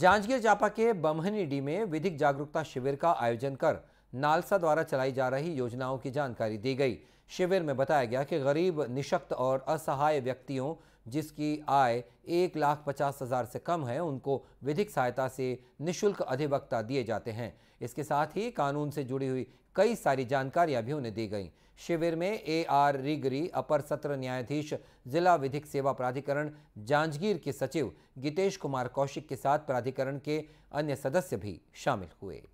जांजगीर चांपा के बमहनीडी में विधिक जागरूकता शिविर का आयोजन कर नालसा द्वारा चलाई जा रही योजनाओं की जानकारी दी गई शिविर में बताया गया कि गरीब निशक्त और असहाय व्यक्तियों जिसकी आय एक लाख पचास हज़ार से कम है उनको विधिक सहायता से निशुल्क अधिवक्ता दिए जाते हैं इसके साथ ही कानून से जुड़ी हुई कई सारी जानकारियां भी उन्हें दी गई शिविर में ए आर रिगरी अपर सत्र न्यायाधीश जिला विधिक सेवा प्राधिकरण जांजगीर के सचिव गीतेश कुमार कौशिक के साथ प्राधिकरण के अन्य सदस्य भी शामिल हुए